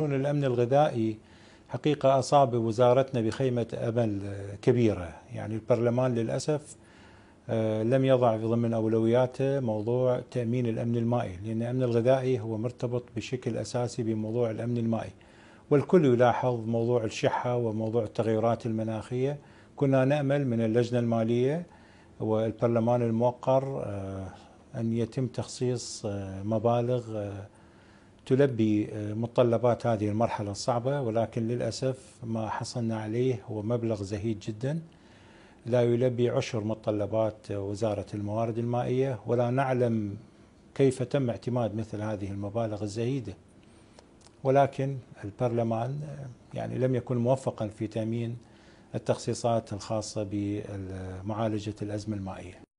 قانون الأمن الغذائي حقيقة أصاب وزارتنا بخيمة أمل كبيرة يعني البرلمان للأسف آه، لم يضع في ضمن أولوياته موضوع تأمين الأمن المائي لأن الأمن الغذائي هو مرتبط بشكل أساسي بموضوع الأمن المائي والكل يلاحظ موضوع الشحة وموضوع التغيرات المناخية كنا نأمل من اللجنة المالية والبرلمان الموقر آه، أن يتم تخصيص آه، مبالغ تلبي آه، متطلبات هذه المرحلة الصعبة ولكن للأسف ما حصلنا عليه هو مبلغ زهيد جدا لا يلبي عشر متطلبات آه، وزارة الموارد المائية ولا نعلم كيف تم اعتماد مثل هذه المبالغ الزهيدة ولكن البرلمان آه، يعني لم يكن موفقا في تأمين التخصيصات الخاصة بمعالجة الأزمة المائية